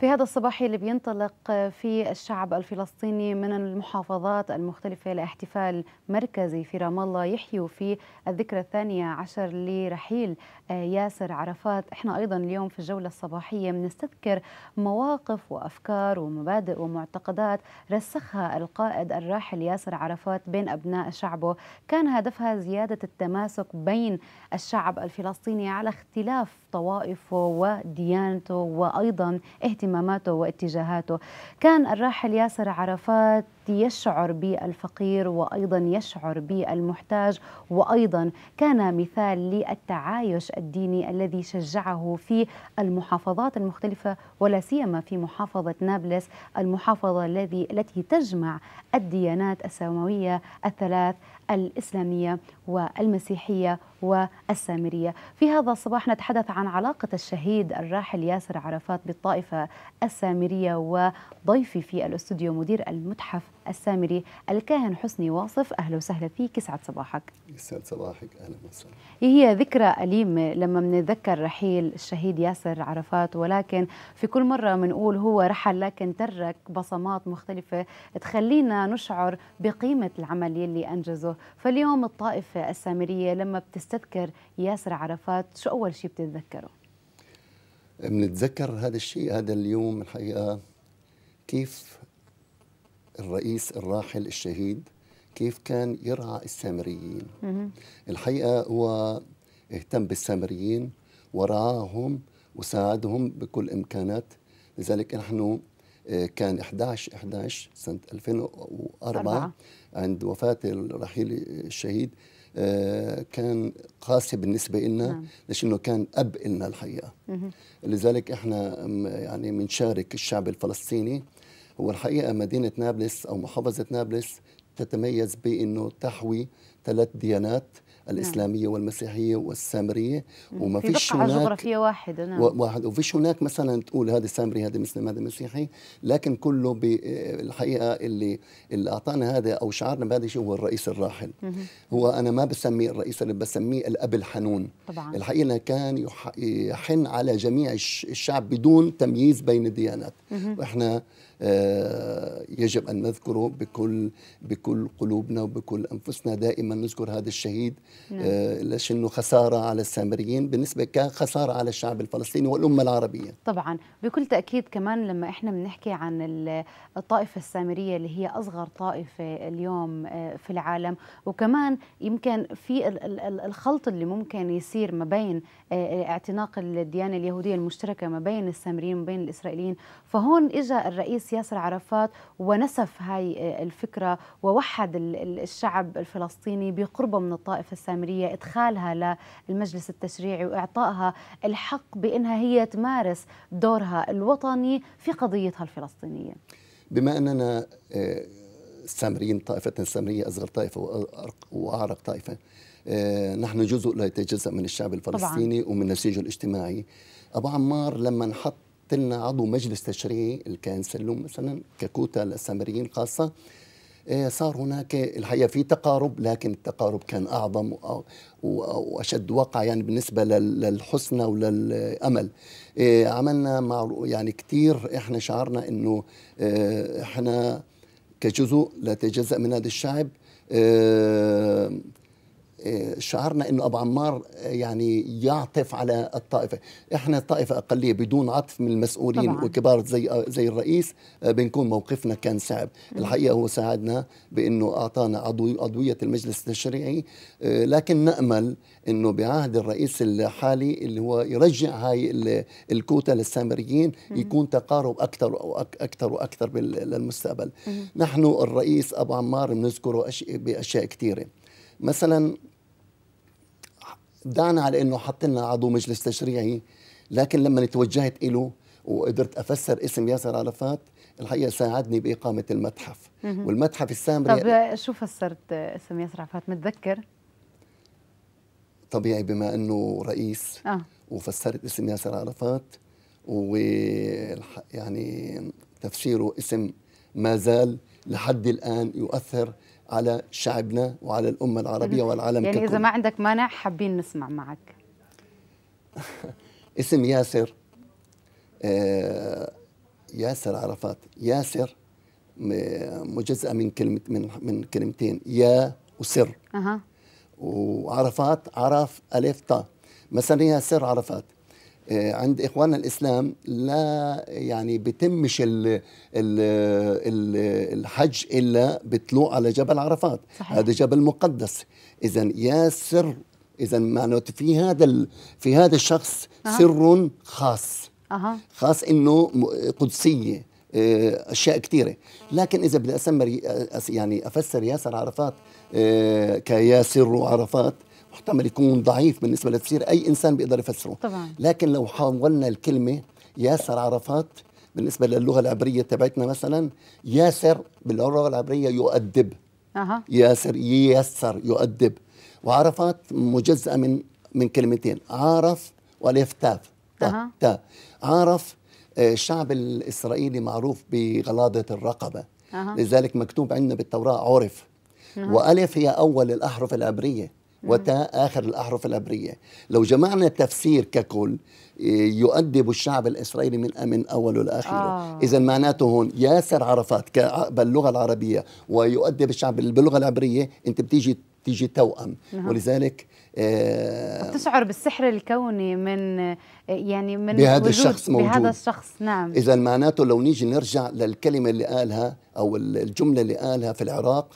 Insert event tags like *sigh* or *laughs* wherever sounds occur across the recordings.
في هذا الصباح اللي بينطلق في الشعب الفلسطيني من المحافظات المختلفة لاحتفال مركزي في رام الله يحيوا فيه الذكرى الثانية عشر لرحيل ياسر عرفات احنا أيضا اليوم في الجولة الصباحية بنستذكر مواقف وأفكار ومبادئ ومعتقدات رسخها القائد الراحل ياسر عرفات بين أبناء شعبه كان هدفها زيادة التماسك بين الشعب الفلسطيني على اختلاف طوائفه وديانته وأيضا اهتماماته واتجاهاته كان الراحل ياسر عرفات يشعر بالفقير وايضا يشعر بالمحتاج وايضا كان مثال للتعايش الديني الذي شجعه في المحافظات المختلفه ولا سيما في محافظه نابلس المحافظه الذي التي تجمع الديانات السماويه الثلاث الإسلامية والمسيحية والسامرية في هذا الصباح نتحدث عن علاقة الشهيد الراحل ياسر عرفات بالطائفة السامرية وضيفي في الاستوديو مدير المتحف السامري الكاهن حسني واصف أهلا وسهلا فيك يسعد صباحك يسعد صباحك أهلا وسهلا هي ذكرى أليمة لما بنتذكر رحيل الشهيد ياسر عرفات ولكن في كل مرة بنقول هو رحل لكن ترك بصمات مختلفة تخلينا نشعر بقيمة العمل يلي أنجزه فاليوم الطائفة السامرية لما بتستذكر ياسر عرفات شو أول شيء بتتذكره؟ بنتذكر هذا الشيء هذا اليوم الحقيقة كيف الرئيس الراحل الشهيد كيف كان يرعى السامريين الحقيقة هو اهتم بالسامريين ورعاهم وساعدهم بكل إمكانات لذلك نحن آه، كان 11 11 سنة 2004 أربعة. عند وفاة الرحيل الشهيد آه، كان قاسي بالنسبة لنا نعم. لأنه كان أب لنا الحقيقة مم. لذلك إحنا يعني بنشارك الشعب الفلسطيني هو الحقيقة مدينة نابلس أو محافظة نابلس تتميز بأنه تحوي ثلاث ديانات نعم. الاسلاميه نعم. والمسيحيه والسامريه وما في فيش هناك جغرافيه واحده نعم واحد وفيش هناك مثلا تقول هذا سامري هذا مسلم هذا مسيحي لكن كله بالحقيقه اللي اللي اعطانا هذا او شعرنا بهذا الشيء هو الرئيس الراحل مم. هو انا ما بسميه الرئيس اللي بسميه الاب الحنون طبعا الحقيقه كان يحن على جميع الشعب بدون تمييز بين الديانات واحنا آه، يجب ان نذكره بكل بكل قلوبنا وبكل انفسنا دائما نذكر هذا الشهيد نعم. آه، ليش انه خساره على السامريين بالنسبه كخساره على الشعب الفلسطيني والامه العربيه طبعا بكل تاكيد كمان لما احنا بنحكي عن الطائفه السامريه اللي هي اصغر طائفه اليوم آه، في العالم وكمان يمكن في الخلط اللي ممكن يصير ما بين آه، اعتناق الديانه اليهوديه المشتركه ما بين السامريين وما بين الاسرائيليين فهون اجى الرئيس ياسر عرفات ونسف هاي الفكره ووحد الشعب الفلسطيني بقربه من الطائفه السامريه ادخالها للمجلس التشريعي واعطائها الحق بانها هي تمارس دورها الوطني في قضيتها الفلسطينيه. بما اننا آه، السامريين طائفه السامريه اصغر طائفه واعرق طائفه آه، نحن جزء لا يتجزا من الشعب الفلسطيني طبعا. ومن نسيجه الاجتماعي ابو عمار لما انحط لنا عضو مجلس تشريعي اللي كان سلوم مثلا ككوتا للسامريين خاصه آه، صار هناك الحقيقه في تقارب لكن التقارب كان اعظم واشد وقع يعني بالنسبه للحسنى وللامل آه، عملنا مع يعني كثير احنا شعرنا انه آه، احنا كجزء لا تجزا من هذا الشعب إيه، شعرنا انه ابو عمار إيه، يعني يعطف على الطائفه، احنا طائفه اقليه بدون عطف من المسؤولين طبعا. وكبار زي زي الرئيس إيه، بنكون موقفنا كان صعب، الحقيقه هو ساعدنا بانه اعطانا عضويه المجلس التشريعي لكن نامل انه بعهد الرئيس الحالي اللي هو يرجع هاي الكوتا للسامريين يكون تقارب اكثر واكثر واكثر للمستقبل. نحن الرئيس ابو عمار بنذكره باشياء كثيره. مثلا دعنا على انه حط لنا عضو مجلس تشريعي لكن لما توجهت له وقدرت افسر اسم ياسر عرفات الحقيقه ساعدني باقامه المتحف والمتحف السامري طب شو فسرت اسم ياسر عرفات متذكر؟ طبيعي بما انه رئيس آه. وفسرت اسم ياسر عرفات و يعني تفسيره اسم ما زال لحد الان يؤثر على شعبنا وعلى الأمة العربية والعالم يعني ككل. إذا ما عندك مانع حابين نسمع معك *laughs* اسم ياسر آه، ياسر عرفات ياسر مجزأة من كلمة من من كلمتين يا وسر أه. وعرفات عرف ألف طا مثلا ياسر عرفات آه، عند اخواننا الاسلام لا يعني بتمش ال ال الـ الحج الا بطلوع على جبل عرفات صحيح. هذا جبل مقدس اذا يا سر اذا معناته في هذا في هذا الشخص أه. سر خاص أه. خاص انه قدسيه آه، اشياء كثيره لكن اذا بدي اسمر يعني افسر ياسر عرفات آه، كياسر عرفات محتمل يكون ضعيف بالنسبه لتفسير اي انسان بيقدر يفسره طبعا. لكن لو حولنا الكلمه ياسر عرفات بالنسبه للغه العبريه تبعتنا مثلا ياسر باللغه العبريه يؤدب أه. ياسر ييسر يؤدب وعرفات مجزأة من من كلمتين عارف والف تاف أه. تا. عارف آه، الشعب الإسرائيلي معروف بغلاظة الرقبة أه. لذلك مكتوب عندنا بالتوراة عرف أه. وألف هي أول الأحرف العبرية وتاء آخر الأحرف العبرية لو جمعنا التفسير ككل إيه، يؤدب الشعب الإسرائيلي من امن اول لآخره آه. إذا معناته هون ياسر عرفات باللغة العربية ويؤدب الشعب باللغة العبرية أنت بتيجي تيجي توأم نعم. ولذلك آه بتشعر بالسحر الكوني من يعني من بهذا الشخص موجود بهذا الشخص نعم إذا معناته لو نيجي نرجع للكلمة اللي قالها أو الجملة اللي قالها في العراق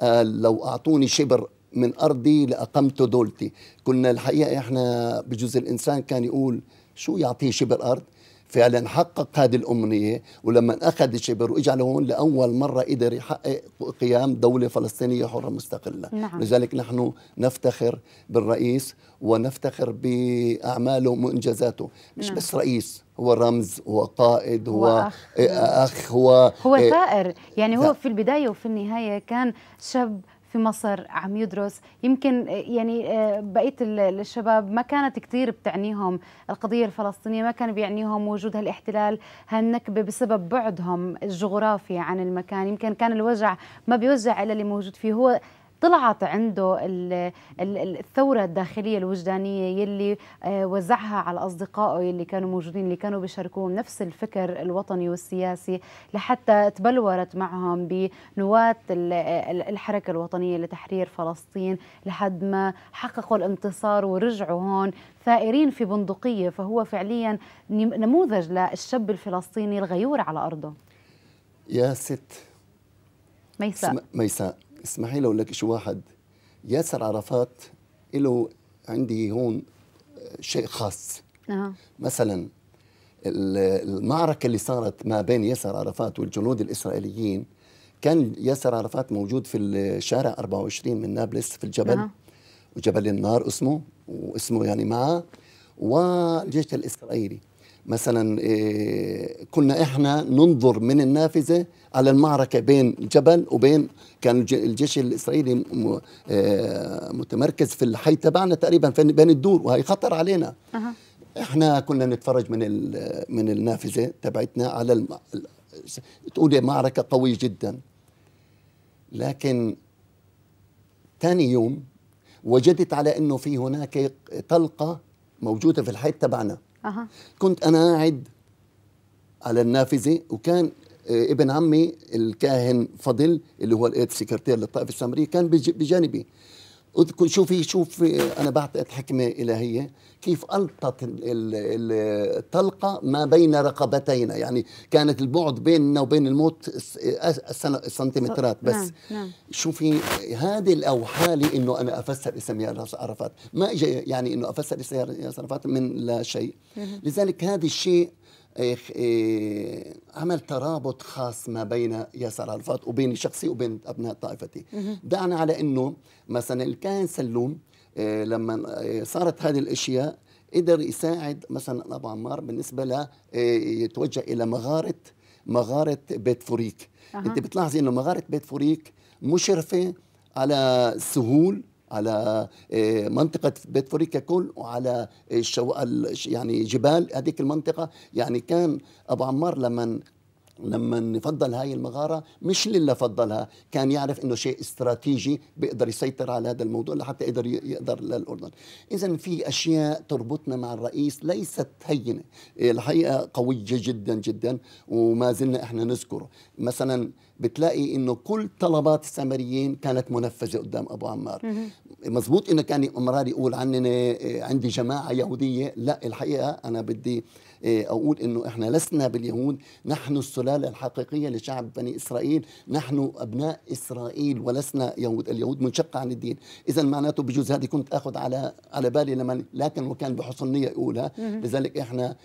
قال آه، لو أعطوني شبر من ارضي لاقمت دولتي كنا الحقيقه احنا بجوز الانسان كان يقول شو يعطيه شبر ارض فعلا حقق هذه الأمنية ولما أخذ الشبر وإجى لهون لأول مرة قدر يحقق قيام دولة فلسطينية حرة مستقلة نعم. لذلك نحن نفتخر بالرئيس ونفتخر بأعماله وإنجازاته مش نعم. بس رئيس هو رمز هو قائد هو, هو أخ, إيه، أخ هو هو ثائر إيه. يعني هو نعم. في البداية وفي النهاية كان شاب في مصر عم يدرس يمكن آه، يعني آه، بقيه الشباب ما كانت كثير بتعنيهم القضيه الفلسطينيه ما كان بيعنيهم وجود هالاحتلال هالنكبه بسبب بعدهم الجغرافي عن المكان يمكن كان الوجع ما بيوجع الا اللي موجود فيه هو طلعت عنده الثورة الداخلية الوجدانية يلي آه، وزعها على أصدقائه يلي كانوا موجودين اللي كانوا بيشاركوهم نفس الفكر الوطني والسياسي لحتى تبلورت معهم بنواة الحركة الوطنية لتحرير فلسطين لحد ما حققوا الانتصار ورجعوا هون ثائرين في بندقية فهو فعليا نموذج للشاب الفلسطيني الغيور على أرضه يا ست ميساء ميساء اسمحي لي اقول لك شيء واحد ياسر عرفات له عندي هون آه، شيء خاص آه. مثلا المعركه اللي صارت ما بين ياسر عرفات والجنود الاسرائيليين كان ياسر عرفات موجود في الشارع 24 من نابلس في الجبل آه. وجبل النار اسمه واسمه يعني معه والجيش الاسرائيلي مثلا آه، كنا احنا ننظر من النافذه على المعركه بين جبل وبين كان الجيش الاسرائيلي آه، متمركز في الحي تبعنا تقريبا بين الدور وهي خطر علينا أه. احنا كنا نتفرج من من النافذه تبعتنا على الم... تقولي معركه قويه جدا لكن ثاني يوم وجدت على انه في هناك طلقه موجوده في الحي تبعنا أه. كنت أنا قاعد على النافذة وكان آه، ابن عمي الكاهن فضل اللي هو الايد سكرتير للطائفة السامرية كان بجانبي اذكر شوفي شوف انا بعتقد حكمه الهيه كيف الطت الطلقه ما بين رقبتينا يعني كانت البعد بيننا وبين الموت سنتيمترات نعم، بس نعم. نعم. شوفي هذه الاوحالي انه انا افسر اسم ياسر عرفات ما اجى يعني انه افسر اسم ياسر عرفات من لا شيء لذلك هذا الشيء إيه، عمل ترابط خاص ما بين ياسر عرفات وبين شخصي وبين ابناء طائفتي دعنا على انه مثلا الكاهن سلوم إيه، لما إيه، صارت هذه الاشياء قدر يساعد مثلا ابو عمار بالنسبه ل يتوجه الى مغاره مغاره بيت فوريك أه. انت بتلاحظي انه مغاره بيت فوريك مشرفه على سهول على آه، منطقه بيت فوري ككل وعلى آه، الشو... يعني جبال هذيك المنطقه يعني كان ابو عمار لما لما فضل هاي المغاره مش لله فضلها كان يعرف انه شيء استراتيجي بيقدر يسيطر على هذا الموضوع لحتى يقدر يقدر للاردن اذا في اشياء تربطنا مع الرئيس ليست هينه الحقيقه قويه جدا جدا وما زلنا احنا نذكره مثلا بتلاقي انه كل طلبات السامريين كانت منفذه قدام ابو عمار مزبوط انه كان امرار يقول عننا إيه، عندي جماعه يهوديه لا الحقيقه انا بدي إيه، اقول انه احنا لسنا باليهود نحن السلاله الحقيقيه لشعب بني اسرائيل نحن ابناء اسرائيل ولسنا يهود اليهود منشقه عن الدين اذا معناته بجوز هذه كنت اخذ على على بالي لما لكن وكان بحسن نيه يقولها لذلك احنا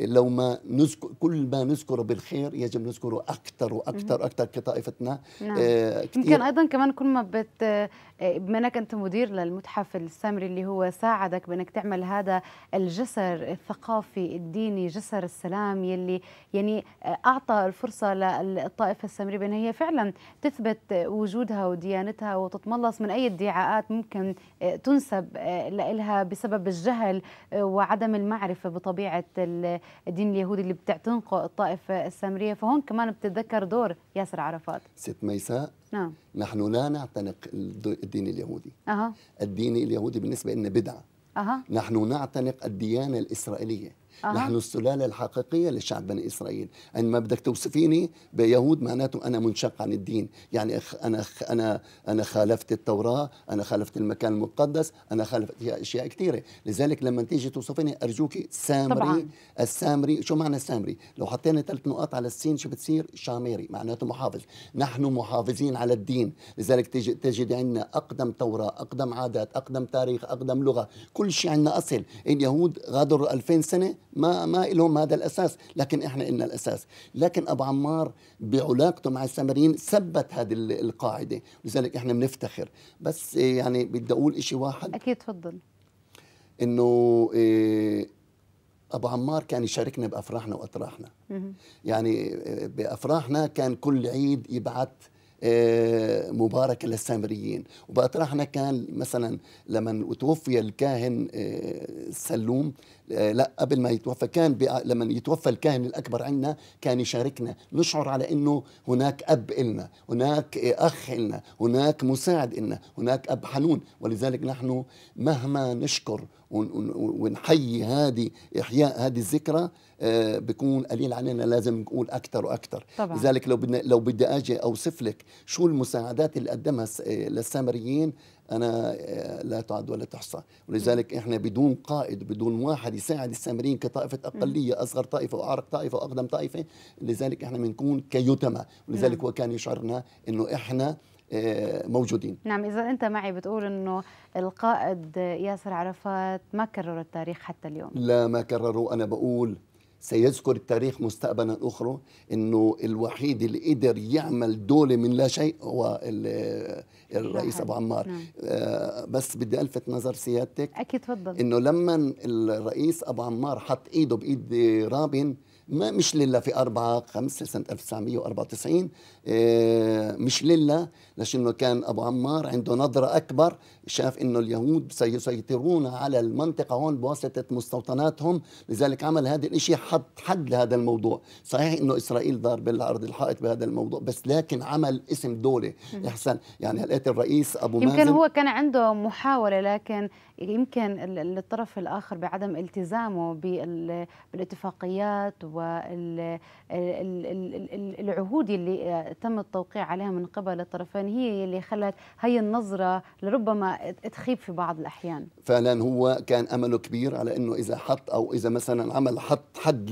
لو ما نذكر كل ما نذكره بالخير يجب نذكره اكثر واكثر واكثر كطائفتنا نعم. آه يمكن ايضا كمان كل ما بت بما انك انت مدير للمتحف السامري اللي هو ساعدك بانك تعمل هذا الجسر الثقافي الديني جسر السلام يلي يعني اعطى الفرصه للطائفه السامريه بان هي فعلا تثبت وجودها وديانتها وتتملص من اي ادعاءات ممكن تنسب لها بسبب الجهل وعدم المعرفه بطبيعه الدين اليهودي اللي بتعتنقه الطائفه السامريه فهون كمان بتتذكر دور ياسر عرفات ست ميساء نعم نحن لا نعتنق الدين اليهودي أه. الدين اليهودي بالنسبة لنا بدعة أه. نحن نعتنق الديانة الإسرائيلية آه. نحن السلالة الحقيقية لشعب بني إسرائيل أن ما بدك توصفيني بيهود معناته أنا منشق عن الدين يعني أنا أنا أنا خالفت التوراة أنا خالفت المكان المقدس أنا خالفت أشياء كثيرة لذلك لما تيجي توصفيني أرجوك سامري طبعا. السامري شو معنى السامري لو حطينا ثلاث نقاط على السين شو بتصير شاميري معناته محافظ نحن محافظين على الدين لذلك تجد, تجد عندنا أقدم توراة أقدم عادات أقدم تاريخ أقدم لغة كل شيء عندنا أصل اليهود غادروا 2000 سنة ما ما لهم هذا الاساس لكن احنا إلنا الاساس لكن ابو عمار بعلاقته مع السامريين ثبت هذه القاعده لذلك احنا بنفتخر بس يعني بدي اقول شيء واحد اكيد تفضل انه إيه، ابو عمار كان يشاركنا بافراحنا واتراحنا يعني إيه، بافراحنا كان كل عيد يبعث مباركه للسامريين وبأطرحنا كان مثلا لما توفي الكاهن آه، سلوم آه، لا قبل ما يتوفى كان لما يتوفى الكاهن الاكبر عندنا كان يشاركنا نشعر على انه هناك اب النا هناك اخ النا هناك مساعد النا هناك اب حنون ولذلك نحن مهما نشكر ونحيي هذه احياء هذه الذكرى آه، بكون قليل علينا لازم نقول اكثر واكثر طبعا. لذلك لو بدنا لو بدي اجي اوصف لك شو المساعدات اللي قدمها آه، للسامريين انا آه، لا تعد ولا تحصى ولذلك احنا بدون قائد بدون واحد يساعد السامريين كطائفه اقليه اصغر طائفه واعرق طائفه واقدم طائفه لذلك احنا بنكون كيتمه ولذلك نعم. هو كان يشعرنا انه احنا موجودين نعم إذا أنت معي بتقول أنه القائد ياسر عرفات ما كرر التاريخ حتى اليوم لا ما كرروا أنا بقول سيذكر التاريخ مستقبلا أخرى أنه الوحيد اللي قدر يعمل دولة من لا شيء هو الرئيس أبو عمار نعم. آه بس بدي ألفت نظر سيادتك أكيد تفضل أنه لما الرئيس أبو عمار حط إيده بإيد رابين ما مش للا في أربعة خمسة سنة 1994 مش لله لانه كان ابو عمار عنده نظره اكبر شاف انه اليهود سيسيطرون على المنطقه هون بواسطه مستوطناتهم لذلك عمل هذا الشيء حط حد لهذا الموضوع صحيح انه اسرائيل ضار بالارض الحائط بهذا الموضوع بس لكن عمل اسم دوله احسن يعني لقيت الرئيس ابو يمكن مازن هو كان عنده محاوله لكن يمكن الطرف الاخر بعدم التزامه بالاتفاقيات والعهود اللي تم التوقيع عليها من قبل الطرفين هي اللي خلت هي النظرة لربما تخيب في بعض الأحيان فعلا هو كان أمله كبير على أنه إذا حط أو إذا مثلا عمل حط حد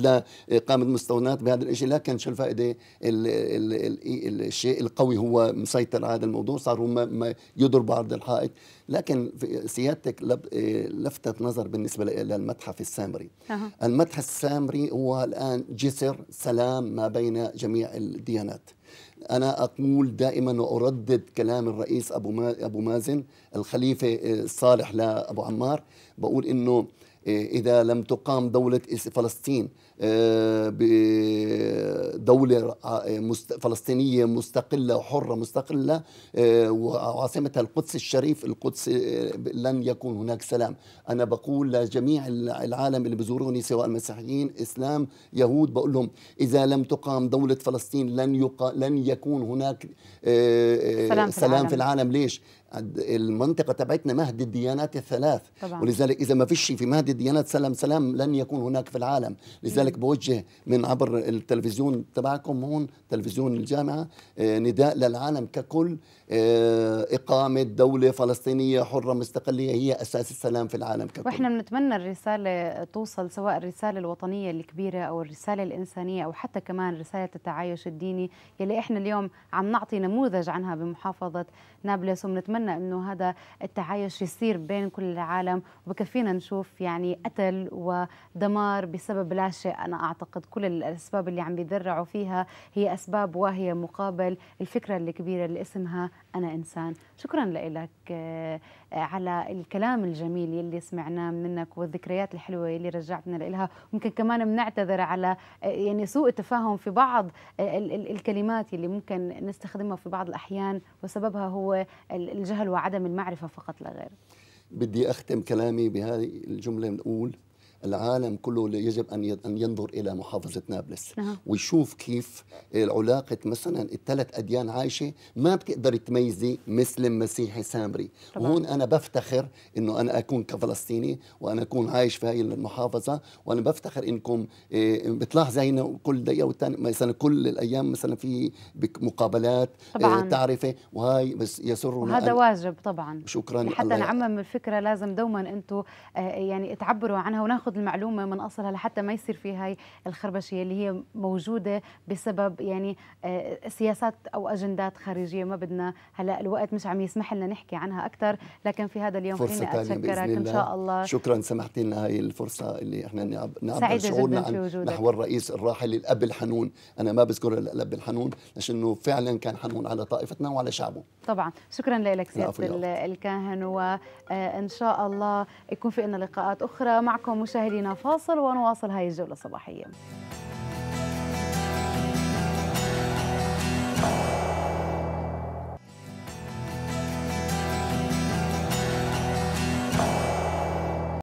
لإقامة مستونات بهذا الشيء لا كان شو الفائدة الشيء القوي هو مسيطر على هذا الموضوع صار هم يضرب بعض الحائط لكن سيادتك آه، لفتت نظر بالنسبة للمتحف السامري أه. المتحف السامري هو الآن جسر سلام ما بين جميع الديانات أنا أقول دائما وأردد كلام الرئيس أبو أبو مازن الخليفة الصالح آه، لأبو عمار بقول إنه إيه، إذا لم تقام دولة فلسطين آه، بدولة آه، فلسطينية مستقلة وحرة مستقلة آه، وعاصمتها القدس الشريف القدس لن يكون هناك سلام أنا بقول لجميع العالم اللي بزوروني سواء مسيحيين إسلام يهود بقول لهم إذا لم تقام دولة فلسطين لن, يقا لن يكون هناك سلام, في العالم, في العالم. ليش؟ المنطقه تبعتنا مهد الديانات الثلاث طبعا. ولذلك اذا ما فيش في مهد الديانات سلام سلام لن يكون هناك في العالم لذلك م. بوجه من عبر التلفزيون تبعكم هون تلفزيون الجامعه آه، نداء للعالم ككل آه، اقامه دوله فلسطينيه حره مستقليه هي اساس السلام في العالم ككل واحنا بنتمنى الرساله توصل سواء الرساله الوطنيه الكبيره او الرساله الانسانيه او حتى كمان رساله التعايش الديني يلي احنا اليوم عم نعطي نموذج عنها بمحافظه نابلس وبنتمنى نتمنى انه هذا التعايش يصير بين كل العالم وبكفينا نشوف يعني قتل ودمار بسبب لا شيء انا اعتقد كل الاسباب اللي عم بيذرعوا فيها هي اسباب واهيه مقابل الفكره الكبيره اللي اسمها انا انسان شكرا لك على الكلام الجميل يلي سمعناه منك والذكريات الحلوه يلي رجعتنا لها ممكن كمان بنعتذر على يعني سوء التفاهم في بعض آه، الكلمات يلي ممكن نستخدمها في بعض الاحيان وسببها هو الجهل وعدم المعرفه فقط لا غير بدي اختم كلامي بهذه الجمله الاول العالم كله يجب ان ان ينظر الى محافظه نابلس نعم. ويشوف كيف علاقه مثلا الثلاث اديان عايشه ما بتقدر تميزي مسلم مسيحي سامري طبعا. وهون انا بفتخر انه انا اكون كفلسطيني وانا اكون عايش في هاي المحافظه وانا بفتخر انكم إيه، بتلاحظي هنا كل دقيقه والثانيه مثلا كل الايام مثلا في مقابلات إيه، طبعا. تعرفه وهاي بس يسرنا هذا واجب طبعا شكرا لحتى نعمم الفكره لازم دوما انتم إيه، يعني تعبروا عنها وناخذ ناخذ المعلومه من اصلها لحتى ما يصير في هاي الخربشه اللي هي موجوده بسبب يعني آه، سياسات او اجندات خارجيه ما بدنا هلا الوقت مش عم يسمح لنا نحكي عنها اكثر لكن في هذا اليوم خليني اتشكرك ان شاء الله شكرا سمحتي لنا هاي الفرصه اللي احنا نعبر شعورنا عن نحو الرئيس الراحل الاب الحنون انا ما بذكر الاب الحنون لانه فعلا كان حنون على طائفتنا وعلى شعبه طبعا شكرا لك سياده الكاهن وان شاء الله يكون في لنا لقاءات اخرى معكم مشاهدين مشاهدينا فاصل ونواصل هاي الجولة الصباحية